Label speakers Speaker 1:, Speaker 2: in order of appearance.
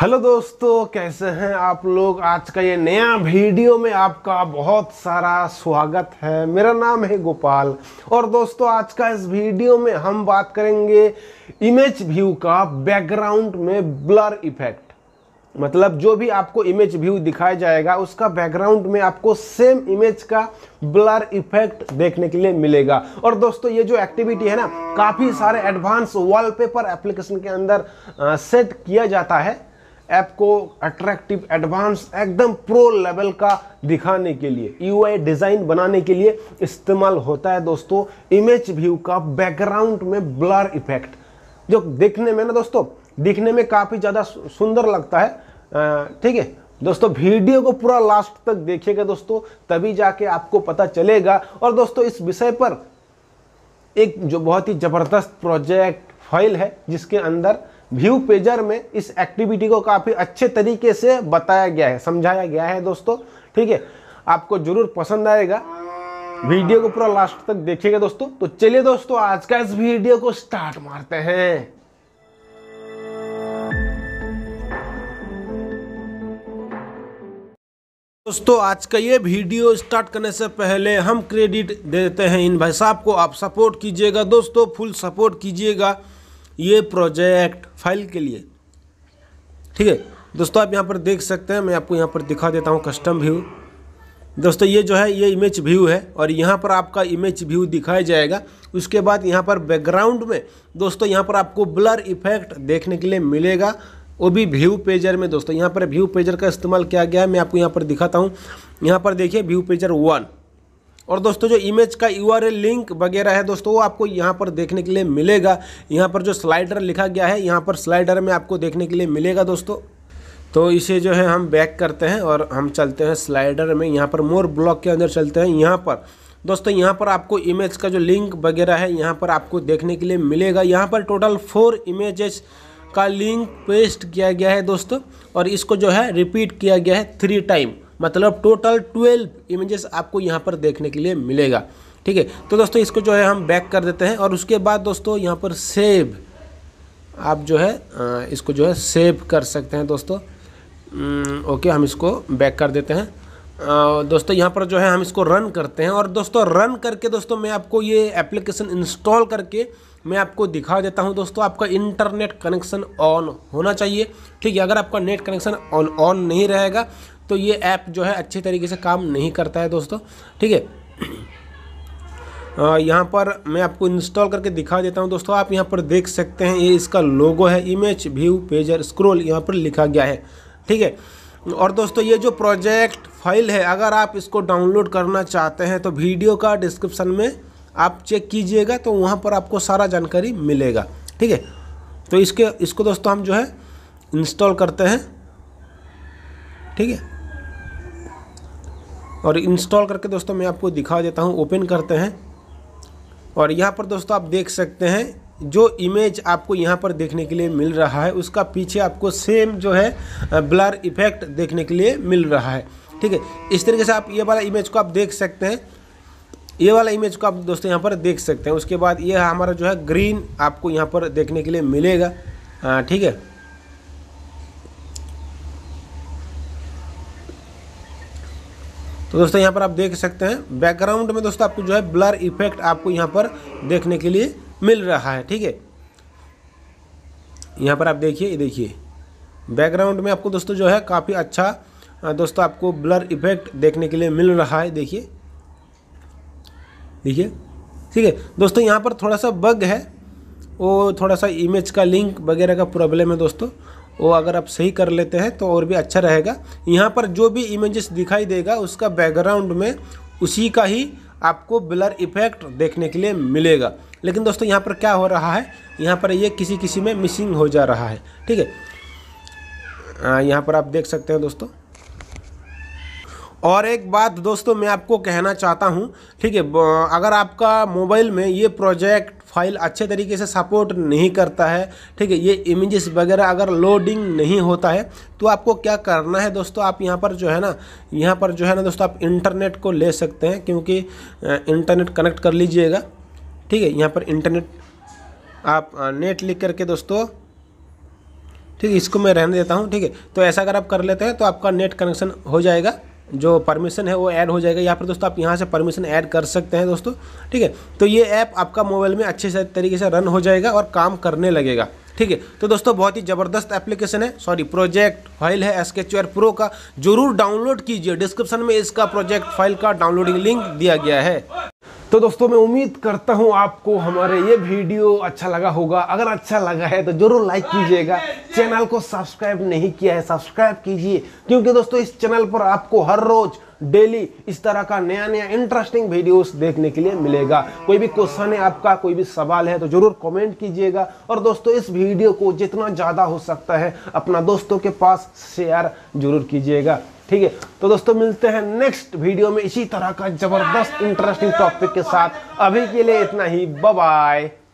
Speaker 1: hello दोस्तों कैसे हैं आप लोग आज का ये नया वीडियो में आपका बहुत सारा स्वागत है मेरा नाम है गोपाल और दोस्तों आज का इस वीडियो में हम बात करेंगे इमेज व्यू का बैकग्राउंड में ब्लर इफेक्ट मतलब जो भी आपको इमेज व्यू दिखाया जाएगा उसका बैकग्राउंड में आपको सेम इमेज का ब्लर इफेक्ट देखने के लिए मिलेगा और दोस्तों ये जो एक्टिविटी है ना काफ़ी सारे एडवांस वॉलपेपर एप्लीकेशन के अंदर सेट किया जाता है को अट्रैक्टिव एडवांस एकदम प्रो लेवल का दिखाने के लिए यू e डिज़ाइन बनाने के लिए इस्तेमाल होता है दोस्तों इमेज व्यू का बैकग्राउंड में ब्लर इफेक्ट जो देखने में ना दोस्तों दिखने में काफ़ी ज़्यादा सुंदर लगता है ठीक है दोस्तों वीडियो को पूरा लास्ट तक देखिएगा दोस्तों तभी जाके आपको पता चलेगा और दोस्तों इस विषय पर एक जो बहुत ही ज़बरदस्त प्रोजेक्ट फाइल है जिसके अंदर व्यू पेजर में इस एक्टिविटी को काफ़ी अच्छे तरीके से बताया गया है समझाया गया है दोस्तों ठीक है आपको जरूर पसंद आएगा वीडियो को पूरा लास्ट तक देखिएगा दोस्तों तो चलिए दोस्तों आज का इस वीडियो को स्टार्ट मारते हैं दोस्तों आज का ये वीडियो स्टार्ट करने से पहले हम क्रेडिट देते हैं इन भाई साहब को आप सपोर्ट कीजिएगा दोस्तों फुल सपोर्ट कीजिएगा ये प्रोजेक्ट फाइल के लिए ठीक है दोस्तों आप यहाँ पर देख सकते हैं मैं आपको यहाँ पर दिखा देता हूँ कस्टम व्यू दोस्तों ये जो है ये इमेज व्यू है और यहाँ पर आपका इमेज व्यू दिखाया जाएगा उसके बाद यहाँ पर बैकग्राउंड में दोस्तों यहाँ पर आपको ब्लर इफेक्ट देखने के लिए मिलेगा वो भी व्यू पेजर में दोस्तों यहाँ पर व्यू पेजर का इस्तेमाल किया गया है मैं आपको यहाँ पर दिखाता हूँ यहाँ पर देखिए व्यू पेजर वन और दोस्तों जो इमेज का यू लिंक वगैरह है दोस्तों वो आपको यहाँ पर देखने के लिए मिलेगा यहाँ पर जो स्लाइडर लिखा गया है यहाँ पर स्लाइडर में आपको देखने के लिए मिलेगा दोस्तों तो इसे जो है हम बैक करते हैं और हम चलते हैं स्लाइडर में यहाँ पर मोर ब्लॉक के अंदर चलते हैं यहाँ पर दोस्तों यहाँ पर आपको इमेज का जो लिंक वगैरह है यहाँ पर आपको देखने के लिए मिलेगा यहाँ पर टोटल फोर इमेजेस का लिंक पेस्ट किया गया है दोस्तों और इसको जो है रिपीट किया गया है थ्री टाइम मतलब टोटल ट्वेल्व इमेजेस आपको यहाँ पर देखने के लिए मिलेगा ठीक है तो दोस्तों इसको जो है हम बैक कर देते हैं और उसके बाद दोस्तों यहाँ पर सेव आप जो है इसको जो है सेव कर सकते हैं दोस्तों ओके हम इसको बैक कर देते हैं दोस्तों यहाँ पर जो है हम इसको रन करते हैं और दोस्तों रन करके दोस्तों मैं आपको ये एप्लीकेशन इंस्टॉल करके मैं आपको दिखा देता हूं दोस्तों आपका इंटरनेट कनेक्शन ऑन होना चाहिए ठीक है अगर आपका नेट कनेक्शन ऑन ऑन नहीं रहेगा तो ये ऐप जो है अच्छे तरीके से काम नहीं करता है दोस्तों ठीक है यहाँ पर मैं आपको इंस्टॉल करके दिखा देता हूँ दोस्तों आप यहाँ पर देख सकते हैं ये इसका लोगो है इमेज व्यू पेजर स्क्रोल यहाँ पर लिखा गया है ठीक है और दोस्तों ये जो प्रोजेक्ट फाइल है अगर आप इसको डाउनलोड करना चाहते हैं तो वीडियो का डिस्क्रिप्शन में आप चेक कीजिएगा तो वहाँ पर आपको सारा जानकारी मिलेगा ठीक है तो इसके इसको दोस्तों हम जो है इंस्टॉल करते हैं ठीक है और इंस्टॉल करके दोस्तों मैं आपको दिखा देता हूँ ओपन करते हैं और यहाँ पर दोस्तों आप देख सकते हैं जो इमेज आपको यहाँ पर देखने के लिए मिल रहा है उसका पीछे आपको सेम जो है ब्लर इफेक्ट देखने के लिए मिल रहा है ठीक है इस तरीके से आप ये वाला इमेज को आप देख सकते हैं ये वाला इमेज को आप दोस्तों यहाँ पर देख सकते हैं उसके बाद ये हमारा जो है ग्रीन आपको यहाँ पर देखने के लिए मिलेगा ठीक है तो दोस्तों यहाँ पर आप देख सकते हैं बैकग्राउंड में दोस्तों आपको जो है ब्लर इफेक्ट आपको यहाँ पर देखने के लिए मिल रहा है ठीक है यहाँ पर आप देखिए ये देखिए बैकग्राउंड में आपको दोस्तों जो है काफ़ी अच्छा दोस्तों आपको ब्लर इफेक्ट देखने के लिए मिल रहा है देखिए देखिए ठीक है दोस्तों यहाँ पर थोड़ा सा बग है वो थोड़ा सा इमेज का लिंक वगैरह का प्रॉब्लम है दोस्तों वो अगर आप सही कर लेते हैं तो और भी अच्छा रहेगा यहाँ पर जो भी इमेजेस दिखाई देगा उसका बैकग्राउंड में उसी का ही आपको ब्लर इफेक्ट देखने के लिए मिलेगा लेकिन दोस्तों यहाँ पर क्या हो रहा है यहाँ पर ये किसी किसी में मिसिंग हो जा रहा है ठीक है यहाँ पर आप देख सकते हैं दोस्तों और एक बात दोस्तों मैं आपको कहना चाहता हूँ ठीक है अगर आपका मोबाइल में ये प्रोजेक्ट फाइल अच्छे तरीके से सपोर्ट नहीं करता है ठीक है ये इमेजेस वगैरह अगर लोडिंग नहीं होता है तो आपको क्या करना है दोस्तों आप यहाँ पर जो है ना यहाँ पर जो है ना दोस्तों आप इंटरनेट को ले सकते हैं क्योंकि इंटरनेट कनेक्ट कर लीजिएगा ठीक है यहाँ पर इंटरनेट आप नेट लिख करके दोस्तों ठीक है इसको मैं रहने देता हूँ ठीक है तो ऐसा अगर आप कर लेते हैं तो आपका नेट कनेक्शन हो जाएगा जो परमिशन है वो ऐड हो जाएगा यहाँ पर दोस्तों आप यहाँ से परमिशन ऐड कर सकते हैं दोस्तों ठीक है तो ये ऐप आपका मोबाइल में अच्छे से तरीके से रन हो जाएगा और काम करने लगेगा ठीक है तो दोस्तों बहुत ही ज़बरदस्त एप्लीकेशन है सॉरी प्रोजेक्ट फाइल है एस प्रो का जरूर डाउनलोड कीजिए डिस्क्रिप्शन में इसका प्रोजेक्ट फाइल का डाउनलोडिंग लिंक दिया गया है तो दोस्तों मैं उम्मीद करता हूँ आपको हमारे ये वीडियो अच्छा लगा होगा अगर अच्छा लगा है तो जरूर लाइक कीजिएगा चैनल को सब्सक्राइब नहीं किया है सब्सक्राइब कीजिए क्योंकि दोस्तों इस चैनल पर आपको हर रोज डेली इस तरह का नया नया इंटरेस्टिंग वीडियोस देखने के लिए मिलेगा कोई भी क्वेश्चन है आपका कोई भी सवाल है तो जरूर कमेंट कीजिएगा और दोस्तों इस वीडियो को जितना ज़्यादा हो सकता है अपना दोस्तों के पास शेयर जरूर कीजिएगा ठीक है तो दोस्तों मिलते हैं नेक्स्ट वीडियो में इसी तरह का जबरदस्त इंटरेस्टिंग टॉपिक के साथ अभी के लिए इतना ही बाय